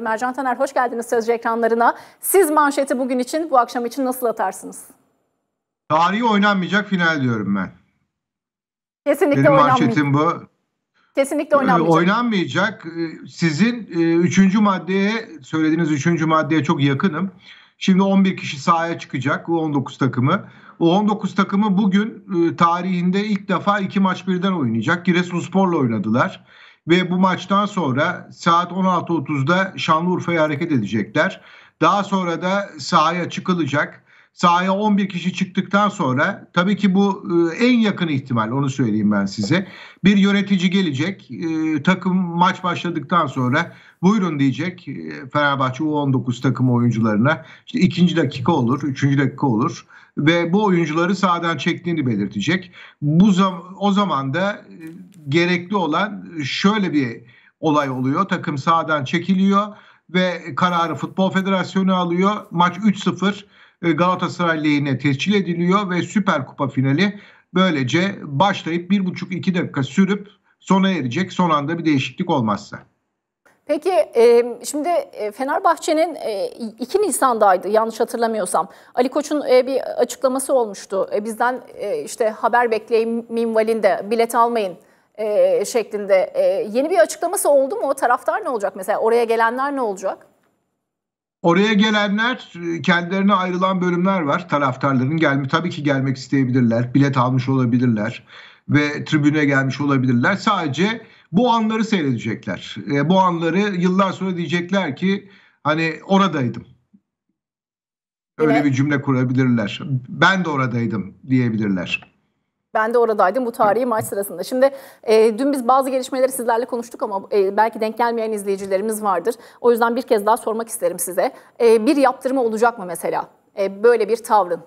Mercan Taner hoş geldiniz Sözcü ekranlarına. Siz manşeti bugün için, bu akşam için nasıl atarsınız? Tarihi oynanmayacak final diyorum ben. Kesinlikle Benim manşetim bu. Kesinlikle ee, oynanmayacak. Oynanmayacak. Ee, sizin e, üçüncü maddeye, söylediğiniz üçüncü maddeye çok yakınım. Şimdi 11 kişi sahaya çıkacak, bu 19 takımı. O 19 takımı bugün e, tarihinde ilk defa iki maç birden oynayacak. Giresunspor'la oynadılar. oynadılar ve bu maçtan sonra saat 16.30'da Şanlıurfa'ya hareket edecekler. Daha sonra da sahaya çıkılacak. Sahaya 11 kişi çıktıktan sonra tabii ki bu e, en yakın ihtimal onu söyleyeyim ben size. Bir yönetici gelecek e, takım maç başladıktan sonra buyurun diyecek e, Fenerbahçe U19 takım oyuncularına. İşte ikinci dakika olur, üçüncü dakika olur ve bu oyuncuları sahadan çektiğini belirtecek. Bu zam o zaman da e, gerekli olan şöyle bir olay oluyor. Takım sahadan çekiliyor ve kararı Futbol Federasyonu alıyor. Maç 3-0 e, Galatasaray lehine tescil ediliyor ve Süper Kupa finali böylece başlayıp bir buçuk iki dakika sürüp sona erecek son anda bir değişiklik olmazsa. Peki e, şimdi e, Fenerbahçe'nin e, 2 Nisan'daydı yanlış hatırlamıyorsam. Ali Koç'un bir açıklaması olmuştu. bizden işte haber bekleyin minvalinde bilet almayın şeklinde. yeni bir açıklaması oldu mu? O taraftar ne olacak mesela? Oraya gelenler ne olacak? Oraya gelenler e, kendilerine ayrılan bölümler var. Taraftarların gelme tabii ki gelmek isteyebilirler. Bilet almış olabilirler ve tribüne gelmiş olabilirler. Sadece bu anları seyredecekler. E, bu anları yıllar sonra diyecekler ki hani oradaydım. Öyle evet. bir cümle kurabilirler. Ben de oradaydım diyebilirler. Ben de oradaydım bu tarihi maç sırasında. Şimdi e, dün biz bazı gelişmeleri sizlerle konuştuk ama e, belki denk gelmeyen izleyicilerimiz vardır. O yüzden bir kez daha sormak isterim size. E, bir yaptırma olacak mı mesela? E, böyle bir tavrın.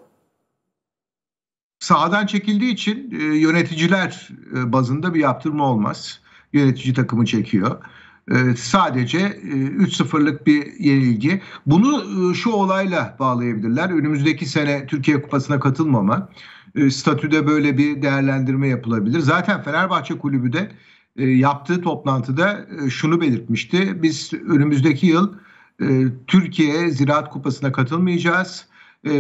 Sağdan çekildiği için e, yöneticiler e, bazında bir yaptırma olmaz. Yönetici takımı çekiyor. E, sadece e, 3-0'lık bir yenilgi. Bunu e, şu olayla bağlayabilirler. Önümüzdeki sene Türkiye Kupası'na katılmama. E, statüde böyle bir değerlendirme yapılabilir. Zaten Fenerbahçe Kulübü de e, yaptığı toplantıda e, şunu belirtmişti. Biz önümüzdeki yıl Türkiye Ziraat Kupası'na katılmayacağız.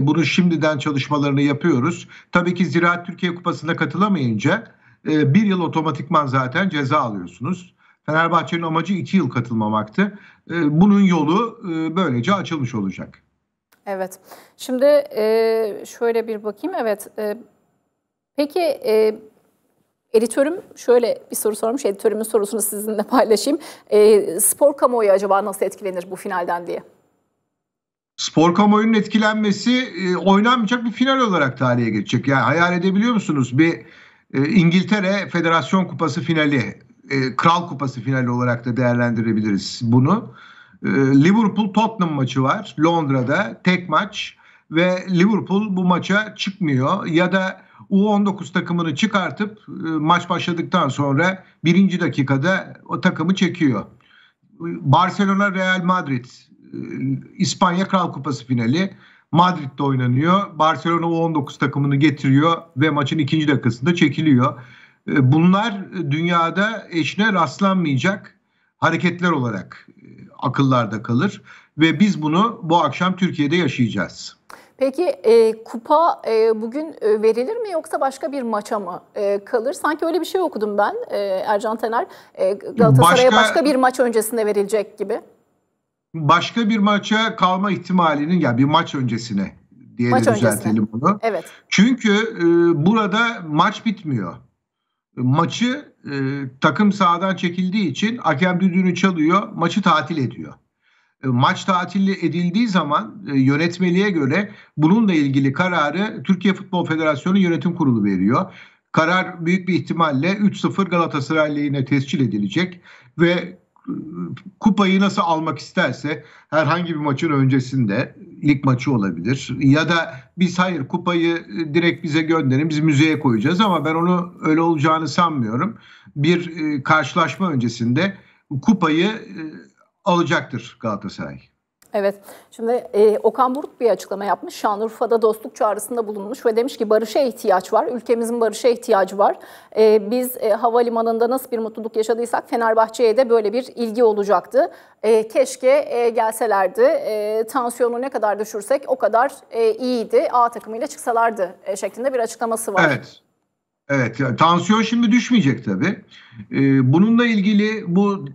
bunu şimdiden çalışmalarını yapıyoruz. Tabii ki Ziraat Türkiye Kupası'na katılamayınca bir yıl otomatikman zaten ceza alıyorsunuz. Fenerbahçe'nin amacı iki yıl katılmamaktı. bunun yolu böylece açılmış olacak. Evet. Şimdi e, şöyle bir bakayım. Evet. E, peki e, editörüm şöyle bir soru sormuş. Editörümün sorusunu sizinle paylaşayım. E, spor kamuoyu acaba nasıl etkilenir bu finalden diye? spor kamuoyunun etkilenmesi e, oynanmayacak bir final olarak tarihe geçecek. Yani hayal edebiliyor musunuz? Bir e, İngiltere Federasyon Kupası finali, e, Kral Kupası finali olarak da değerlendirebiliriz bunu. Ee, Liverpool Tottenham maçı var Londra'da tek maç ve Liverpool bu maça çıkmıyor ya da U19 takımını çıkartıp e, maç başladıktan sonra birinci dakikada o takımı çekiyor. Barcelona Real Madrid e, İspanya Kral Kupası finali Madrid'de oynanıyor. Barcelona U19 takımını getiriyor ve maçın ikinci dakikasında çekiliyor. E, bunlar dünyada eşine rastlanmayacak hareketler olarak akıllarda kalır ve biz bunu bu akşam Türkiye'de yaşayacağız. Peki e, kupa e, bugün e, verilir mi yoksa başka bir maça mı e, kalır? Sanki öyle bir şey okudum ben e, Ercan Tener. E, Galatasaray'a başka, başka bir maç öncesinde verilecek gibi. Başka bir maça kalma ihtimalinin ya bir maç öncesine diye maç düzeltelim öncesine. bunu. Evet. Çünkü e, burada maç bitmiyor. Maçı e, takım sahadan çekildiği için hakem düdüğünü çalıyor, maçı tatil ediyor. E, maç tatili edildiği zaman e, yönetmeliğe göre bununla ilgili kararı Türkiye Futbol Federasyonu Yönetim Kurulu veriyor. Karar büyük bir ihtimalle 3-0 Galatasaray lehine tescil edilecek ve kupayı nasıl almak isterse herhangi bir maçın öncesinde lig maçı olabilir. Ya da biz hayır kupayı direkt bize gönderin biz müzeye koyacağız ama ben onu öyle olacağını sanmıyorum. Bir e, karşılaşma öncesinde kupayı e, alacaktır Galatasaray. Evet. Şimdi e, Okan Buruk bir açıklama yapmış. Şanlıurfa'da dostluk çağrısında bulunmuş ve demiş ki barışa ihtiyaç var. Ülkemizin barışa ihtiyacı var. E, biz e, havalimanında nasıl bir mutluluk yaşadıysak Fenerbahçe'ye de böyle bir ilgi olacaktı. E, keşke e, gelselerdi. E, tansiyonu ne kadar düşürsek o kadar e, iyiydi. A takımıyla çıksalardı e, şeklinde bir açıklaması var. Evet. Evet, tansiyon şimdi düşmeyecek tabii. Bununla ilgili bu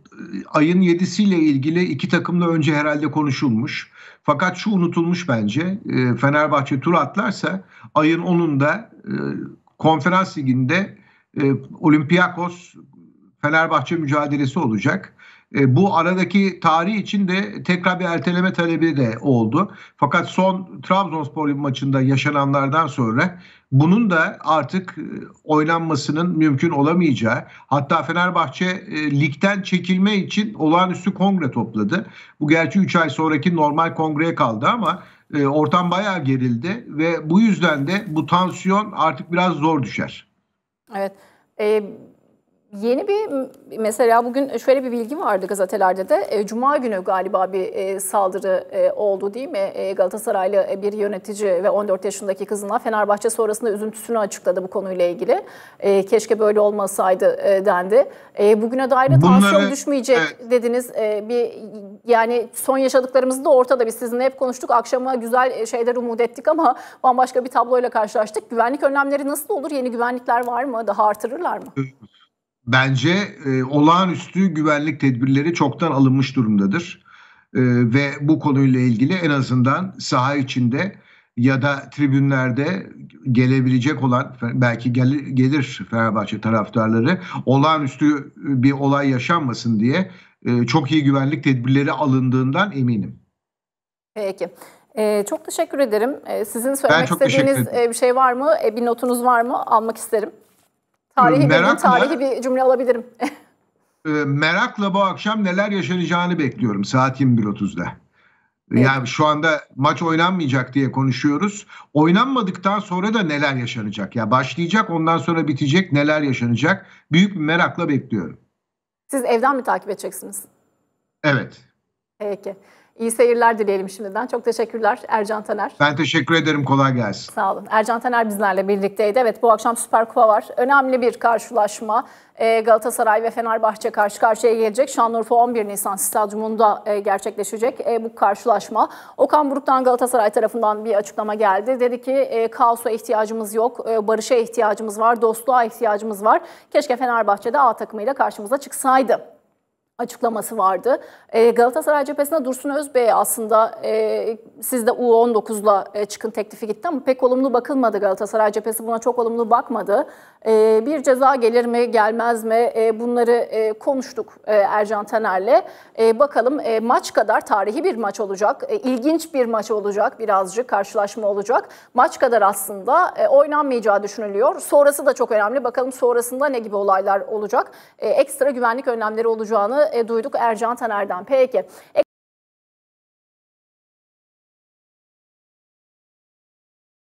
ayın 7'siyle ilgili iki takımla önce herhalde konuşulmuş. Fakat şu unutulmuş bence. E, Fenerbahçe tur atlarsa ayın 10'unda e, konferans liginde e, Olympiakos Fenerbahçe mücadelesi olacak. E, bu aradaki tarih için de tekrar bir erteleme talebi de oldu. Fakat son Trabzonspor maçında yaşananlardan sonra bunun da artık e, oynanmasının mümkün olamayacağı hatta Fenerbahçe e, ligden çekilme için olağanüstü kongre topladı. Bu gerçi 3 ay sonraki normal kongreye kaldı ama e, ortam bayağı gerildi ve bu yüzden de bu tansiyon artık biraz zor düşer. Evet. Ee, Yeni bir mesela bugün şöyle bir bilgi vardı gazetelerde de e, Cuma günü galiba bir e, saldırı e, oldu değil mi? Galatasaraylı bir yönetici ve 14 yaşındaki kızına Fenerbahçe sonrasında üzüntüsünü açıkladı bu konuyla ilgili. keşke böyle olmasaydı dendi. E, bugüne dair de tansiyon düşmeyecek evet. dediniz. bir yani son yaşadıklarımızı da ortada. Biz sizinle hep konuştuk. Akşama güzel şeyler umut ettik ama bambaşka bir tabloyla karşılaştık. Güvenlik önlemleri nasıl olur? Yeni güvenlikler var mı? Daha artırırlar mı? Evet bence e, olağanüstü güvenlik tedbirleri çoktan alınmış durumdadır. E, ve bu konuyla ilgili en azından saha içinde ya da tribünlerde gelebilecek olan belki gel, gelir Fenerbahçe taraftarları olağanüstü bir olay yaşanmasın diye e, çok iyi güvenlik tedbirleri alındığından eminim. Peki. Ee, çok teşekkür ederim. Ee, sizin söylemek istediğiniz e, bir şey var mı? Ee, bir notunuz var mı? Almak isterim. Tarihi merakla, bir, tarihi bir cümle alabilirim. e, merakla bu akşam neler yaşanacağını bekliyorum saat 21.30'da. Yani şu anda maç oynanmayacak diye konuşuyoruz. Oynanmadıktan sonra da neler yaşanacak? Ya başlayacak, ondan sonra bitecek, neler yaşanacak? Büyük bir merakla bekliyorum. Siz evden mi takip edeceksiniz? Evet. Peki. İyi seyirler dileyelim şimdiden. Çok teşekkürler Ercan Taner. Ben teşekkür ederim. Kolay gelsin. Sağ olun. Ercan Taner bizlerle birlikteydi. Evet bu akşam Süper Kupa var. Önemli bir karşılaşma. Ee, Galatasaray ve Fenerbahçe karşı karşıya gelecek. Şanlıurfa 11 Nisan stadyumunda e, gerçekleşecek e, bu karşılaşma. Okan Buruk'tan Galatasaray tarafından bir açıklama geldi. Dedi ki e, kaosa ihtiyacımız yok, barışa ihtiyacımız var, dostluğa ihtiyacımız var. Keşke Fenerbahçe'de A takımıyla karşımıza çıksaydı açıklaması vardı. Ee, Galatasaray cephesine Dursun Özbey aslında e, sizde U19'la e, çıkın teklifi gitti ama pek olumlu bakılmadı Galatasaray cephesi buna çok olumlu bakmadı. E, bir ceza gelir mi gelmez mi e, bunları e, konuştuk e, Ercan Tener'le. E, bakalım e, maç kadar tarihi bir maç olacak. E, ilginç bir maç olacak birazcık karşılaşma olacak. Maç kadar aslında e, oynanmayacağı düşünülüyor. Sonrası da çok önemli. Bakalım sonrasında ne gibi olaylar olacak. E, ekstra güvenlik önlemleri olacağını e, duyduk Ercan Taner'den. Peki.